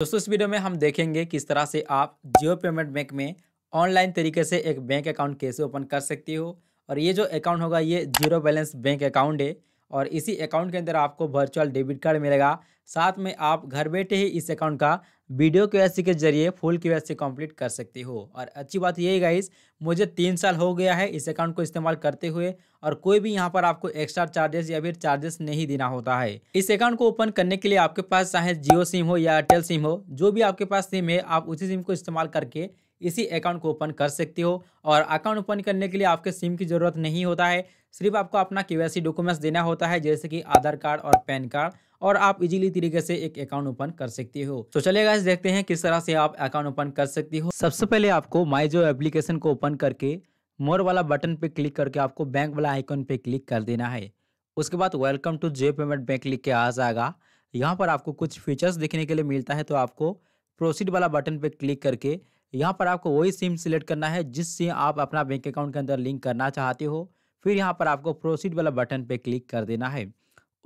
दोस्तों इस वीडियो में हम देखेंगे किस तरह से आप जियो पेमेंट बैंक में ऑनलाइन तरीके से एक बैंक अकाउंट कैसे ओपन कर सकती हो और ये जो अकाउंट होगा ये जीरो बैलेंस बैंक अकाउंट है और इसी अकाउंट के अंदर आपको वर्चुअल डेबिट कार्ड मिलेगा साथ में आप घर बैठे ही इस अकाउंट का वीडियो के के जरिए फुल के वैसे कंप्लीट कर सकते हो और अच्छी बात यही गाइस मुझे तीन साल हो गया है इस अकाउंट को इस्तेमाल करते हुए और कोई भी यहाँ पर आपको एक्स्ट्रा चार्जेस या फिर चार्जेस नहीं देना होता है इस अकाउंट को ओपन करने के लिए आपके पास चाहे जियो सिम हो या एयरटेल सिम हो जो भी आपके पास सिम है आप उसी सिम को इस्तेमाल करके इसी अकाउंट को ओपन कर सकते हो और अकाउंट ओपन करने के लिए आपके सिम की ज़रूरत नहीं होता है सिर्फ आपको अपना के डॉक्यूमेंट्स देना होता है जैसे कि आधार कार्ड और पैन कार्ड और आप इजीली तरीके से एक अकाउंट ओपन कर सकती हो तो चलिए गाइस देखते हैं किस तरह से आप अकाउंट ओपन कर सकती हो सबसे पहले आपको माई जो एप्लीकेशन को ओपन करके मोर वाला बटन पे क्लिक करके आपको बैंक वाला आइकन पे क्लिक कर देना है उसके बाद welcome to J payment bank लिख के आ जाएगा यहाँ पर आपको कुछ फीचर्स देखने के लिए मिलता है तो आपको प्रोसीड वाला बटन पे क्लिक करके यहाँ पर आपको वही सिम सिलेक्ट करना है जिस आप अपना बैंक अकाउंट के अंदर लिंक करना चाहते हो फिर यहाँ पर आपको प्रोसीड वाला बटन पर क्लिक कर देना है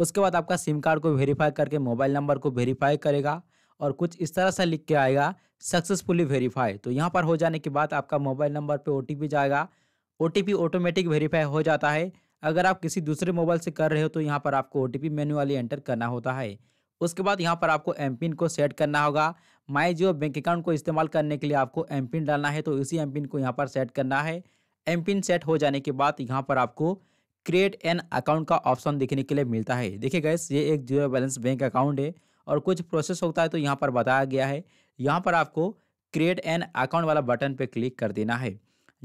उसके बाद आपका सिम कार्ड को वेरीफाई करके मोबाइल नंबर को वेरीफाई करेगा और कुछ इस तरह से लिख के आएगा सक्सेसफुली वेरीफाई तो यहाँ पर हो जाने के बाद आपका मोबाइल नंबर पे ओ जाएगा ओ ऑटोमेटिक वेरीफाई हो जाता है अगर आप किसी दूसरे मोबाइल से कर रहे हो तो यहाँ पर आपको ओ टी मैनुअली एंटर करना होता है उसके बाद यहाँ पर आपको एम पिन को सेट करना होगा माई जियो बैंक अकाउंट को इस्तेमाल करने के लिए आपको एम पिन डालना है तो इसी एम पिन को यहाँ पर सेट करना है एम पिन सेट हो जाने के बाद यहाँ पर आपको क्रिएट एन अकाउंट का ऑप्शन देखने के लिए मिलता है देखिए गैस ये एक जीरो बैलेंस बैंक अकाउंट है और कुछ प्रोसेस होता है तो यहाँ पर बताया गया है यहाँ पर आपको क्रिएट एन अकाउंट वाला बटन पर क्लिक कर देना है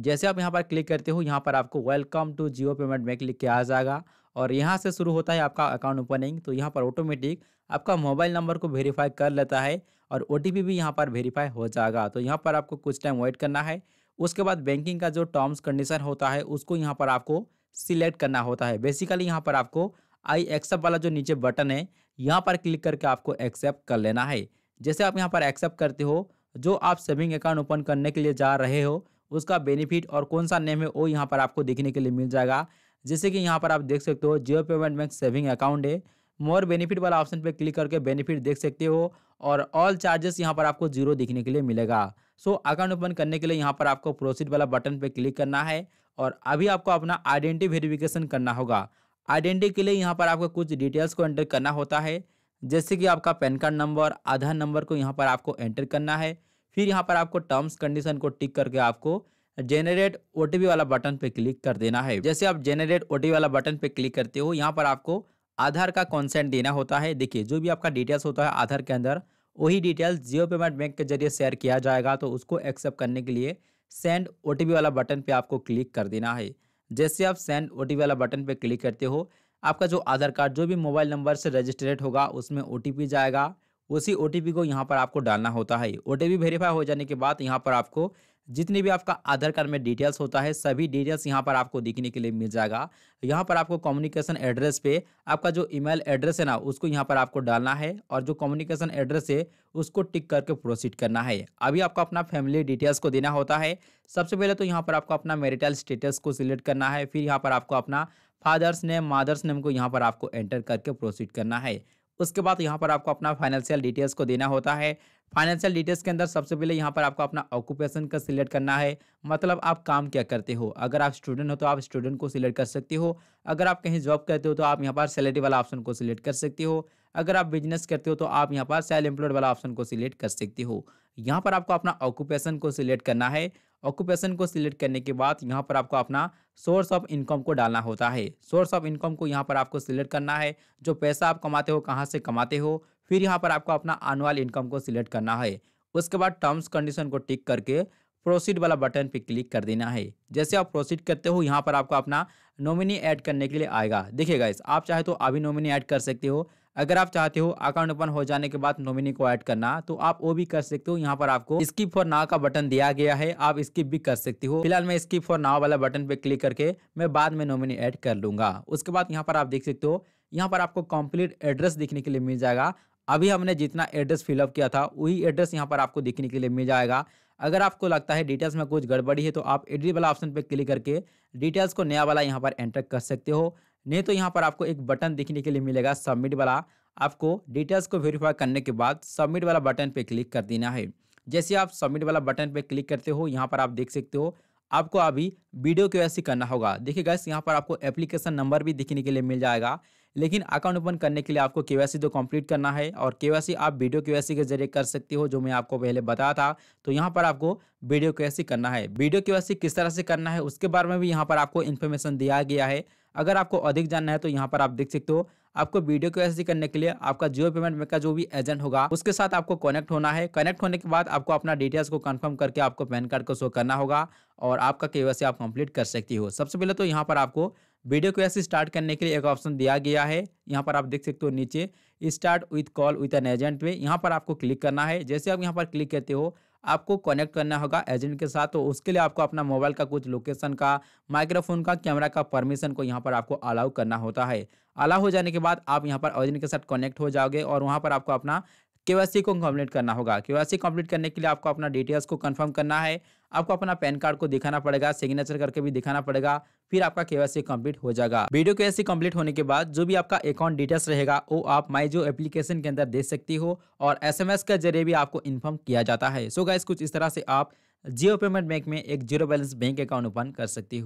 जैसे आप यहाँ पर क्लिक करते हो यहाँ पर आपको welcome to Jio payment bank लिख के आ जाएगा और यहाँ से शुरू होता है आपका अकाउंट ओपनिंग तो यहाँ पर ऑटोमेटिक आपका मोबाइल नंबर को वेरीफाई कर लेता है और ओ भी यहाँ पर वेरीफाई हो जाएगा तो यहाँ पर आपको कुछ टाइम वेट करना है उसके बाद बैंकिंग का जो टर्म्स कंडीशन होता है उसको यहाँ पर आपको सिलेक्ट करना होता है बेसिकली यहाँ पर आपको आई एक्सेप्ट वाला जो नीचे बटन है यहाँ पर क्लिक करके आपको एक्सेप्ट कर लेना है जैसे आप यहाँ पर एक्सेप्ट करते हो जो आप सेविंग अकाउंट ओपन करने के लिए जा रहे हो उसका बेनिफिट और कौन सा नेम है वो यहाँ पर आपको देखने के लिए मिल जाएगा जैसे कि यहाँ पर आप देख सकते हो Jio payment bank saving account है मोर बेनिफिट वाला ऑप्शन पर क्लिक करके बेनिफिट देख सकते हो और ऑल चार्जेस यहाँ पर आपको जीरो दिखने के लिए मिलेगा सो अकाउंट ओपन करने के लिए यहाँ पर आपको प्रोसीड वाला बटन पर क्लिक करना है और अभी आपको अपना आइडेंटिटी वेरिफिकेशन करना होगा आइडेंटिटी के लिए यहाँ पर आपको कुछ डिटेल्स को एंटर करना होता है जैसे कि आपका pan card number Aadhaar number को यहाँ पर आपको एंटर करना है फिर यहाँ पर आपको टर्म्स कंडीशन को टिक करके आपको जेनरेट ओ वाला बटन पे क्लिक कर देना है जैसे आप जेनरेट ओ वाला बटन पे क्लिक करते हो यहाँ पर आपको आधार का कंसेंट देना होता है देखिए जो भी आपका डिटेल्स होता है आधार के अंदर वही डिटेल्स जियो पेमेंट बैंक के जरिए शेयर किया जाएगा तो उसको एक्सेप्ट करने के लिए सेंड ओ वाला बटन पर आपको क्लिक कर देना है जैसे आप सेंड ओ वाला बटन पर क्लिक करते हो आपका जो आधार कार्ड जो भी मोबाइल नंबर से रजिस्ट्रेट होगा उसमें ओ जाएगा उसी ओ को यहाँ पर आपको डालना होता है ओ वेरीफाई हो जाने के बाद यहाँ पर आपको जितनी भी आपका आधार कार्ड में डिटेल्स होता है सभी डिटेल्स यहाँ पर आपको दिखने के लिए मिल जाएगा यहाँ पर आपको कम्युनिकेशन एड्रेस पे आपका जो ईमेल एड्रेस है ना उसको यहाँ पर आपको डालना है और जो कम्युनिकेशन एड्रेस है उसको टिक करके प्रोसीड करना है अभी आपको अपना फैमिली डिटेल्स को देना होता है सबसे पहले तो यहाँ पर आपको अपना मेरिटल स्टेटस को सिलेक्ट करना है फिर यहाँ पर आपको अपना फादर्स नेम मादर्स नेम को यहाँ पर आपको एंटर करके प्रोसीड करना है उसके बाद यहाँ पर आपको अपना फाइनेंशियल डिटेल्स को देना होता है फाइनेंशियल डिटेल्स के अंदर सबसे पहले यहाँ पर आपको अपना ऑक्यूपेशन का सिलेक्ट करना है मतलब आप काम क्या करते हो अगर आप स्टूडेंट हो तो आप स्टूडेंट को सिलेक्ट कर सकते हो अगर आप कहीं जॉब करते हो तो आप यहाँ पर सैलरी वाला ऑप्शन को सिलेक्ट कर सकते हो अगर आप बिजनेस करते हो तो आप यहाँ पर सेल्फ एम्प्लॉयड वाला ऑप्शन को सिलेक्ट कर सकते हो यहाँ पर आपको अपना ऑक्यूपेशन को सिलेक्ट करना है ऑक्यूपेशन को सिलेक्ट करने के बाद यहाँ पर आपको अपना सोर्स ऑफ इनकम को डालना होता है सोर्स ऑफ इनकम को यहाँ पर आपको सिलेक्ट करना है जो पैसा आप कमाते हो कहाँ से कमाते हो फिर यहाँ पर आपको अपना आनुअल इनकम को सिलेक्ट करना है उसके बाद टर्म्स कंडीशन को टिक करके प्रोसीड वाला बटन पे क्लिक कर देना है जैसे आप प्रोसीड करते हो यहाँ पर आपको अपना नॉमिनी ऐड करने के लिए आएगा देखिए गाइस आप चाहे तो अभी नॉमिनी ऐड कर सकते हो अगर आप चाहते हो अकाउंट ओपन हो जाने के बाद नॉमिनी को ऐड करना तो आप वो भी कर सकते हो यहाँ पर आपको स्किप फॉर नाव का बटन दिया गया है आप स्किप भी कर सकते हो फिलहाल मैं स्किप फॉर नाव वाला बटन पे क्लिक करके मैं बाद में नॉमिनी ऐड कर लूंगा उसके बाद यहाँ पर आप देख सकते हो यहाँ पर आपको कम्प्लीट एड्रेस दिखने के लिए मिल जाएगा अभी हमने जितना एड्रेस फिलअप किया था वही एड्रेस यहाँ पर आपको दिखने के लिए मिल जाएगा अगर आपको लगता है डिटेल्स में कुछ गड़बड़ी है तो आप एडिट वाला ऑप्शन पर क्लिक करके डिटेल्स को नया वाला यहाँ पर एंटर कर सकते हो नहीं तो यहाँ पर आपको एक बटन देखने के लिए मिलेगा सबमिट वाला आपको डिटेल्स को वेरीफाई करने के बाद सबमिट वाला बटन पर क्लिक कर देना है जैसे आप सबमिट वाला बटन पर क्लिक करते हो यहाँ पर आप देख सकते हो आपको अभी वीडियो के वैसे करना होगा देखिए गैस यहाँ पर आपको एप्लीकेशन नंबर भी देखने के लिए मिल जाएगा लेकिन अकाउंट ओपन करने के लिए आपको वैसी तो कंप्लीट करना है और वैसी आप वीडियो केवासी के जरिए कर सकते हो जो मैं आपको पहले बताया था तो यहाँ पर आपको वीडियो केवासी करना है वीडियो केवासी किस तरह से करना है उसके बारे में भी यहाँ पर आपको इन्फॉर्मेशन दिया गया है अगर आपको अधिक जानना है तो यहाँ पर आप देख सकते हो आपको वीडियो के करने के लिए आपका जियो पेमेंट का जो भी एजेंट होगा उसके साथ आपको कनेक्ट होना है कनेक्ट होने के बाद आपको अपना डिटेल्स को कंफर्म करके आपको पैन कार्ड को शो करना होगा और आपका वैसी आप कंप्लीट कर सकती हो सबसे पहले तो यहाँ पर आपको वीडियो को ऐसे स्टार्ट करने के लिए एक ऑप्शन दिया गया है यहाँ पर आप देख सकते हो नीचे start with call with an agent में यहाँ पर आपको क्लिक करना है जैसे आप यहाँ पर क्लिक करते हो आपको कनेक्ट करना होगा एजेंट के साथ तो उसके लिए आपको अपना मोबाइल का कुछ लोकेशन का माइक्रोफोन का कैमरा का परमिशन को यहाँ पर आपको अलाउ करना होता है अलाउ हो जाने के बाद आप यहाँ पर एजेंट के साथ कनेक्ट हो जाओगे और वहाँ पर आपको अपना के को कम्प्लीट करना होगा के कंप्लीट करने के लिए आपको अपना डिटेल्स को कंफर्म करना है आपको अपना पैन कार्ड को दिखाना पड़ेगा सिग्नेचर करके भी दिखाना पड़ेगा फिर आपका केवासी कंप्लीट हो जाएगा वीडियो सी कंप्लीट होने के बाद जो भी आपका अकाउंट डिटेल्स रहेगा वो आप माई जो एप्लीकेशन के अंदर दे सकती हो और एसएमएस के जरिए भी आपको इन्फॉर्म किया जाता है सो गाइस कुछ इस तरह से आप जियो पेमेंट बैंक में एक zero balance bank account open कर सकती हो